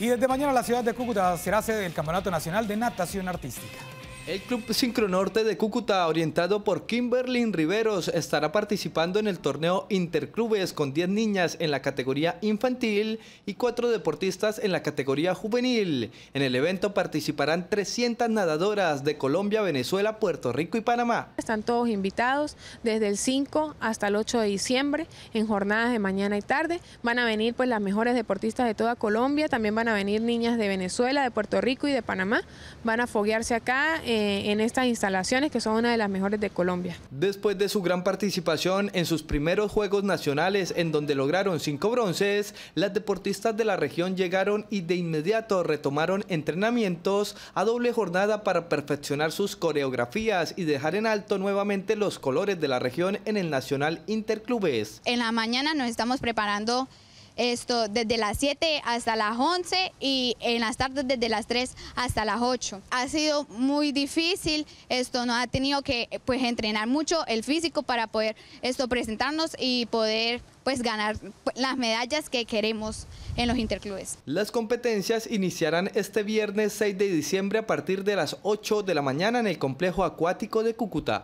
Y desde mañana la ciudad de Cúcuta será sede del Campeonato Nacional de Natación Artística. El Club Sincronorte de Cúcuta, orientado por Kimberlyn Riveros, estará participando en el torneo Interclubes con 10 niñas en la categoría infantil y 4 deportistas en la categoría juvenil. En el evento participarán 300 nadadoras de Colombia, Venezuela, Puerto Rico y Panamá. Están todos invitados desde el 5 hasta el 8 de diciembre en jornadas de mañana y tarde. Van a venir pues las mejores deportistas de toda Colombia, también van a venir niñas de Venezuela, de Puerto Rico y de Panamá. Van a foguearse acá eh, en estas instalaciones que son una de las mejores de Colombia. Después de su gran participación en sus primeros Juegos Nacionales en donde lograron cinco bronces, las deportistas de la región llegaron y de inmediato retomaron entrenamientos a doble jornada para perfeccionar sus coreografías y dejar en alto nuevamente los colores de la región en el Nacional Interclubes. En la mañana nos estamos preparando esto, desde las 7 hasta las 11 y en las tardes desde las 3 hasta las 8. Ha sido muy difícil, esto nos ha tenido que pues, entrenar mucho el físico para poder esto, presentarnos y poder pues ganar las medallas que queremos en los interclubes. Las competencias iniciarán este viernes 6 de diciembre a partir de las 8 de la mañana en el complejo acuático de Cúcuta.